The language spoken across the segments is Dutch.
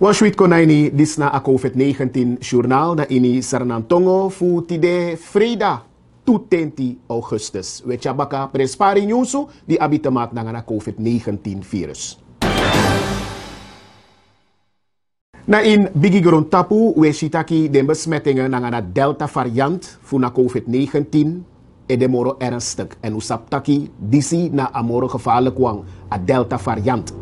Washuit konaini disna a COVID-19 journaal na ini Sarnantongo fu tide Freda 20 augustus. We chabaka prespari nyusu di abitamat na gana COVID-19 virus. Na in Bigi Tapu we sitaki de besmettingen na de Delta variant fu na COVID-19 e de moro ernstig en usaptaki disi na amoro gevaarlijk wang a Delta variant.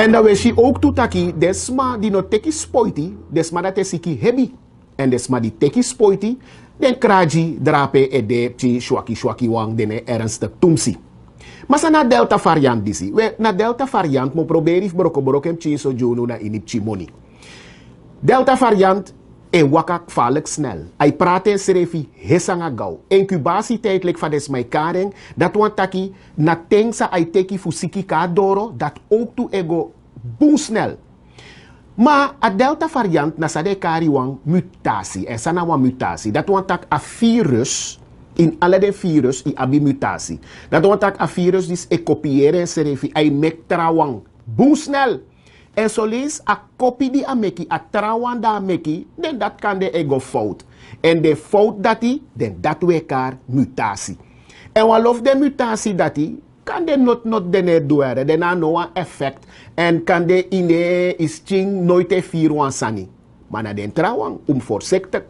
En dan weet je ook toe taki, desma die no teki spoiti, desma dat is iki hebi. En desma die teki spoiti, den kraji drape edepti shwaki shwaki wang dene ernstig tumsi. Masana delta variant disi. We na delta variant mo proberi broko broko em chinso juno na inip chimoni. Delta variant E en waka kvalijk snel. Ai praten serifi hesanga gau. Incubatietijd lik van des mai dat want taki na tengsa ai teki fusiki ka doro, dat ook tu ego boom snel. Maar a delta variant na sade kari wang mutatie. En sana wang mutatie. Dat want tak a virus, in alle de virus, i abi mutatie. Dat want tak a virus dis e kopiëren serifi ai mek trawang. Boom snel. En zo lees a kopie die ameki, a trouwan da ameki, dan dat kan de ego fout. En de fout dat die, dan dat we elkaar mutatie. En wat of de mutatie dat die, kan de not not dene doere, dena na een nou effect. En kan de de is ching nooit e vier wan sani. Maar na den trouwan, om um voorzichtig.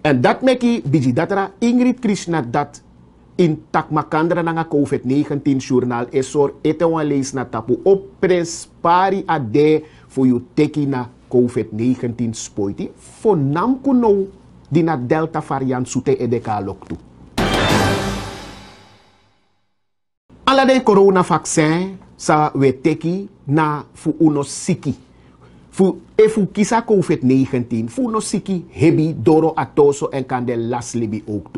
En dat meki, biji datra, Ingrid Krishna dat intak makandra nanga COVID-19 journal esor etewan leis na tapu op prespari ade fu teki na COVID-19 spoiti fo nam nou di na delta variant sute edeka loktu. Alade corona vaccin sa we teki na fu uno siki. Fu e kisa COVID-19 fu no siki hebi doro atoso en kan de las libi ook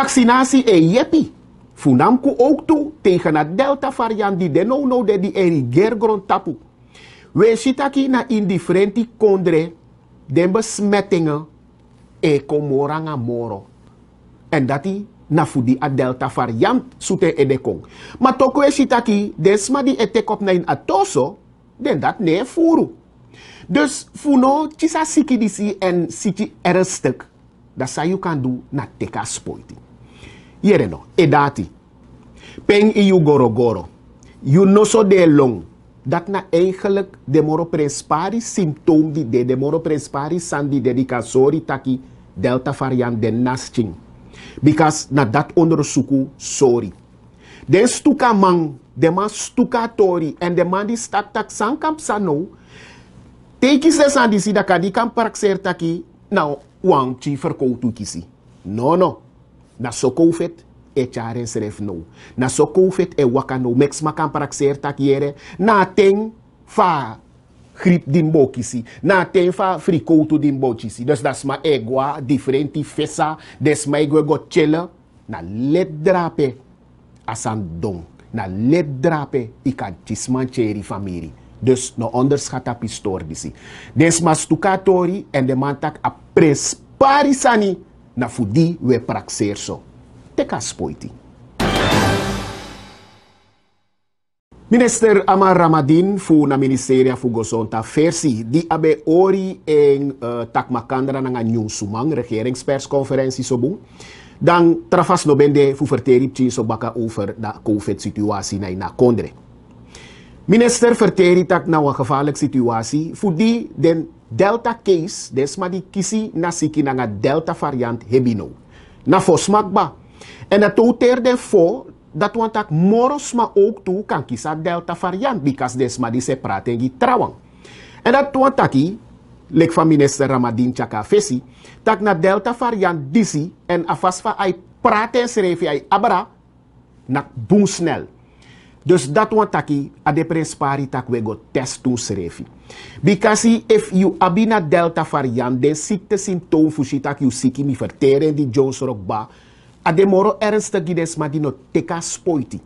Vaccinatie e jeppie. Funamku ook toe tegen de delta variant die de no de die eri gergrond tapu. We sitaki na indifferenti kondre den besmettingen e komoranga moro. En dat die na fudi a delta variant sute e de kong. Maar toko we sitaki desma die etek op na in atoso den dat ne furu. Dus funo tisa siki disi en siki ernstig. Dat sa you kan do na teka spoiting yereno edati peng iu e goro goro you no so de long dat na eigenlijk moro prespari symptoom di de moropresparis prespari sandi dedicasori taki delta variant de nasching because na dat onderzoeku sorry den stuka man de man stuka tori en de man di stak tak san sano tekis de san di si daka di kan parkser taki na nou, wang chi verkoutu kisi no no na so e charen seref no na so e wakano no mex makan tak yere na ten fa grip din bokisi na ten fa frikoto din bokisi dus das e ma egwa differenti fesa Desma ma egwa go na let drape asan don na let drape ikan tisman cheri Dus no onderschat api stoordisi. Desma stukatori en de mantak a sani na fudi we so, Teka spoiti. Minister Amar Ramadin fu na Ministeria fu Gozonta Versi, di abe ori en uh, eh, takmakandra nanga nyung sumang regeringspersconferentie sobu. Dan trafas no bende fu verteripci so baka over da COVID-situatie na ina kondre. Minister dat nou een gevaarlijke situatie voor die den delta case desma die kisi na siki na delta variant hebino. Na fosmakba. En dat toter den fo dat want tak moros ma ook toe kan kisa delta variant because desma die praten die trawang. En dat want taki lek van minister Ramadin Chakafesi, Fesi tak na delta variant disi en afasva ai praten schreef ai abra nak boom dus dat wat taki a de prespari tak we go test to serefi. Because if you abina delta variant, de ziekte symptoom fushi tak you siki mi verteren di Jones rokba, a de moro ernstig gides ma di no teka spoiti.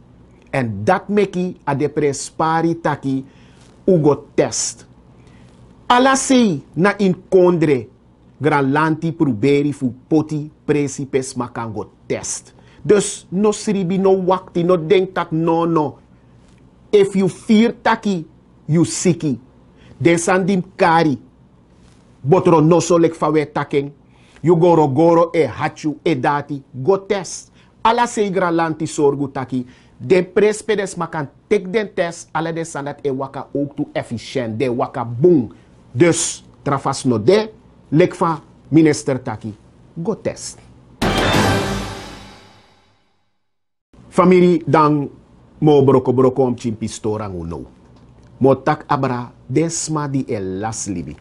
En dat meki a de prespari taki ugo test. Ala sei na kondre, gran lanti proberi fu poti precipes makango test. Dus no sribi, no wakti, no denk tak no no. If you fear taki, you siki. Desandim kari. Botro so lek fawe taking. You goro goro e hachu e dati. Go test. Ala seigra lanti sorgu taki. De prespedes makan tek den test. Ala de sandat e waka ook tu efficient. De waka boom. Dus trafas no de. Lek minister taki. Go test. Family dan Mo broko broko om chimpi storang uno. Mo tak abra desma di el las libi.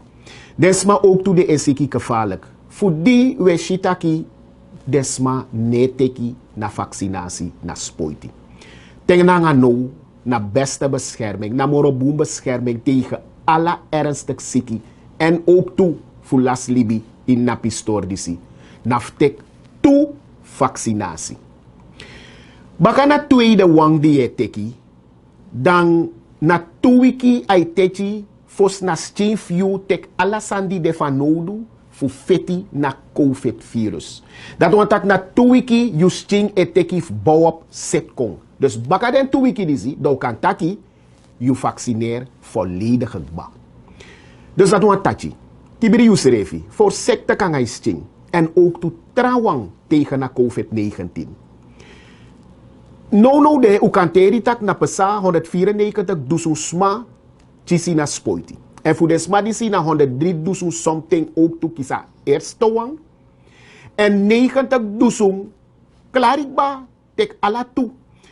Desma ook to de esiki gevaarlijk. Voor di we shitaki desma neteki na vaccinatie na spoiti. Tengnanga no na beste bescherming, na moroboom bescherming tegen alle ernstig zieki en ook toe voor las libi in na pistordisi. Naftek to vaccinatie. Baka na tweede wang die je teki, dan na tuwiki ai fos na steen fiu tek alasandi de fanodu fu feti na COVID virus. Dat want dat na tuwiki you sting e teki op set kong. Dus baka den tuwiki dizi, dan kan taki, you vacciner volledig het ba. Dus dat want taki. Tibiri serefi, voor sekte kan hij sting. En ook toe trouwang tegen na COVID-19 no, nou, de ukanteri tak na pesa 194 dusu sma chisina spoiti. En voor de sma die sina 103 dusu something ook to kisa eerste wang. En 90 dusu klarikba tek ala toe.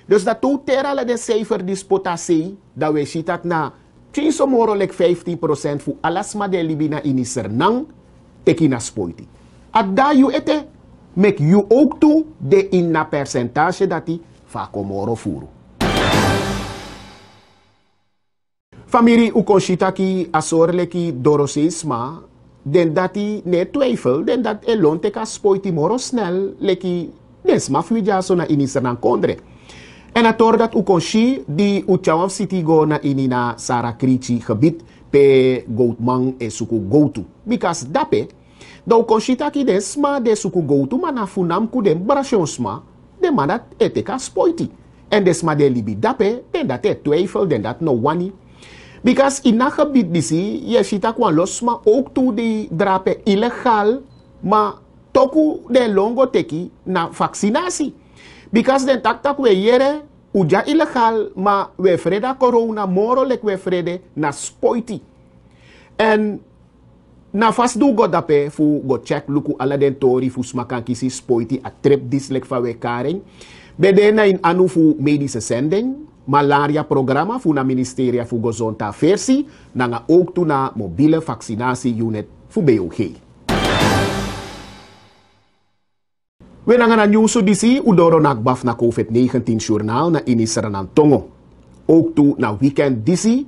Dus dat toe terale de cijfer die spotasi dat we zien dat na Chinso moro lek 15% voor alasma de libina in isernang tekina spoiti. Adda you ete, mek yu ook toe de inna percentage dat die fakomoro furu Famiri ukonshitaki asorleki dorosisma den dati ne twijfel den dat elonteka spoiti moro snel leki desma smafwija na inisra na kondre. En ator dat ukonshi di u city go na inina sara krichi gebied pe man e suku goutu. Because dape, da ukonshi de suku goutu ma na funam ku den sma de man dat spoiti. En des ma de libi dape, den dat e twijfel, den dat no wani. Because in dat gebied disi, je ziet kwan los, ook toe die drape illegaal, ma toku de longo teki na vaccinatie. Because den tak tak we jere, uja illegaal, ma we corona, moro we frede na spoiti. En na fasdu go dape fu go check luku ala den tori fu smakan kisi spoiti a trip dislek fa wekaring. Bedena in anu fu medische sending, malaria programma fu na ministeria fu gozonta versi, nanga ook tu na mobiele vaccinatie unit fu BOG. We nanga na nyusu disi udoro nakbaf na COVID-19 journaal na inisera nan tongo. Ook tu na weekend disi,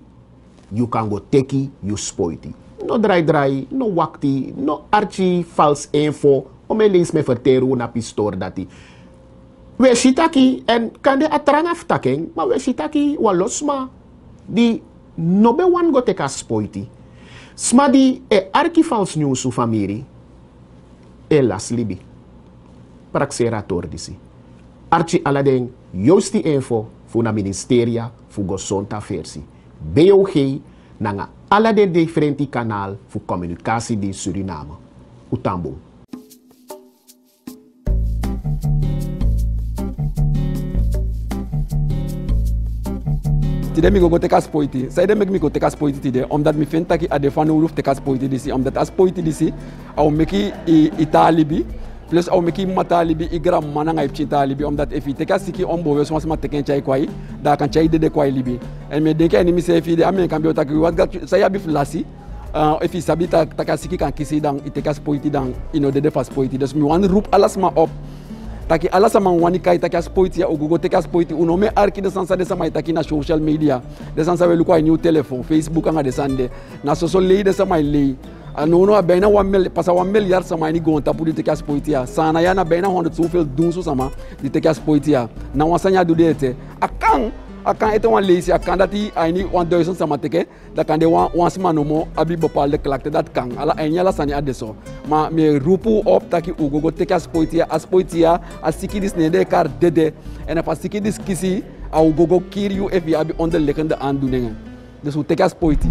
you can go teki you spoiti no draai-draai, no wakti, no archi vals info, om me links me verteren na pistoor dat die. We shitaki, en kan de atrang aftaking, maar we shitaki walosma, die nobewan wan go teka spoiti. Sma e archi vals nieuws famiri, e las libi. Praxera tordisi. Archi aladeng, juist info, voor na ministeria, fugosonta gezondheid versie. BOG, nanga alla de differenti kanaal voor communicatie in Suriname. Utambo. Tide mi go go tekas poiti. Sai de mek mi go tekas poiti Om dat mi fenta ki adefano uruf tekas poiti disi. dat as poiti disi. Au meki i, i talibi. plus omeki igram igra mananga ipchita libi omdat efi teka siki ombo we soma sema teken chai kwai da kan chai de kwai libi en me deke enemi se efi de amen kan bi otaki wat gat saya bi flasi uh, efi sabi ta taka siki kan kisi dan iteka spoiti dan ino dede fas spoiti dus mi wan roep alles ma op taki alas ma wani kai taki aspoiti ya ogogo teki aspoiti uno me arki de sansa de sama itaki na social media de sansa we lukwa new telephone facebook anga de sande na soso lei de sama lei anono ah, bijna wa mil pas wan miljard sama ini gonta pu di tekas poitia sana ya na bijna honderd zoveel doen so sama di tekas poitia na wan sanya du dete akan akan ete wan leisi akan dati aini wan duizend sama teke da kan de wan wan nomo abi bepaalde klakte dat kan ala aini ala sani adeso ma me rupu op taki ugo go tekas poitia as poitia as siki dis nede kar dede en pasiki dis kisi au gogo kiri u evi abi lekende aandoeningen dus hoe tekas poitia